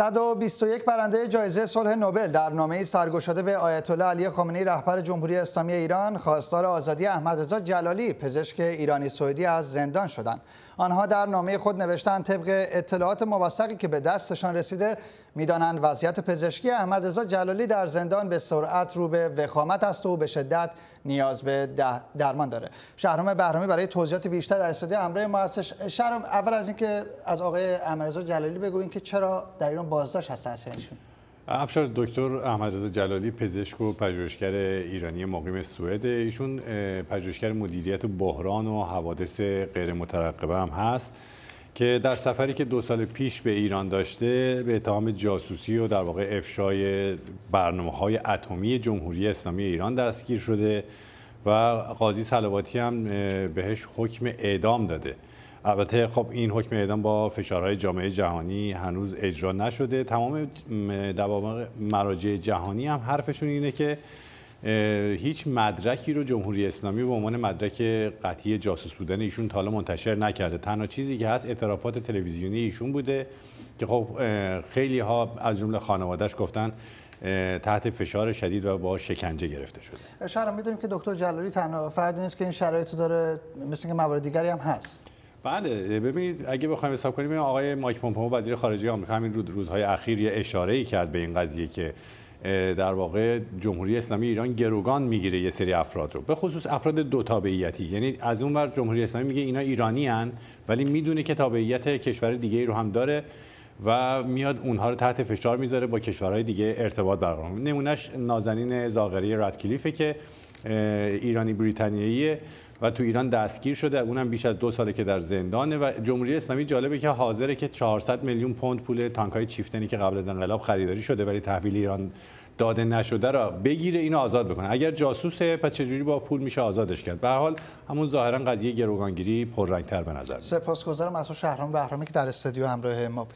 121 برنده جایزه صلح نوبل در نامه‌ای سرگشاده به آیت الله علی خامنه‌ای رهبر جمهوری اسلامی ایران خواستار آزادی رضا جلالی پزشک ایرانی سعودی از زندان شدند. آنها در نامه خود نوشتند طبق اطلاعات موثقی که به دستشان رسیده میدانند وضعیت پزشکی رضا جلالی در زندان به سرعت رو به وخامت است و به شدت نیاز به درمان داره. شهرام بهرامی برای توضیحات بیشتر در استودیو امروز ما هستش. اول از اینکه از آقای رضا جلالی بگوییم که چرا در بازداشت افشار دکتر رضا جلالی پزشک و پژوهشگر ایرانی مقیم سوئد ایشون پژوهشگر مدیریت بحران و حوادث غیر مترقبه هم هست که در سفری که دو سال پیش به ایران داشته به اتهام جاسوسی و در واقع افشای برنامه های اتمی جمهوری اسلامی ایران دستگیر شده و قاضی سلواتی هم بهش حکم اعدام داده البته خب این حکم اعدام با فشارهای جامعه جهانی هنوز اجرا نشده تمام مراجع جهانی هم حرفشون اینه که هیچ مدرکی رو جمهوری اسلامی به عنوان مدرک قطعی جاسوس بودن ایشون تا منتشر نکرده تنها چیزی که هست اعترافات تلویزیونی ایشون بوده که خب خیلی ها از جمله خانوادهش گفتن تحت فشار شدید و با شکنجه گرفته شده. شهرم میدونیم که دکتر جلالی تنها فردی نیست که این شرایط داره مثل که موارد دیگری هم هست. بله ببینید اگه بخوایم حساب کنیم آقای مایک پومپئو وزیر خارجه آمریکا همین رو روزهای اخیر یه اشاره ای کرد به این قضیه که در واقع جمهوری اسلامی ایران گروگان میگیره یه سری افراد رو به خصوص افراد دو تابعیتی یعنی از اون جمهوری اسلامی میگه اینا ایرانی هن ولی میدونه که تابعیت کشور دیگه ای رو هم داره و میاد اونها رو تحت فشار میذاره با کشورهای دیگه ارتباط برقرار نمونهش نازنین زاغری ردکلیفه که ایرانی بریتانیاییه و تو ایران دستگیر شده اونم بیش از دو ساله که در زندانه و جمهوری اسلامی جالبه که حاضره که 400 میلیون پوند پول تانکای چیفتنی که قبل از انقلاب خریداری شده ولی تحویل ایران داده نشده را بگیره اینو آزاد بکنه اگر جاسوسه پس چجوری با پول میشه آزادش کرد به حال همون ظاهرا قضیه گروگانگیری پررنگتر به نظر سپاسگزارم از شهرام بهرامی که در استودیو همراه ما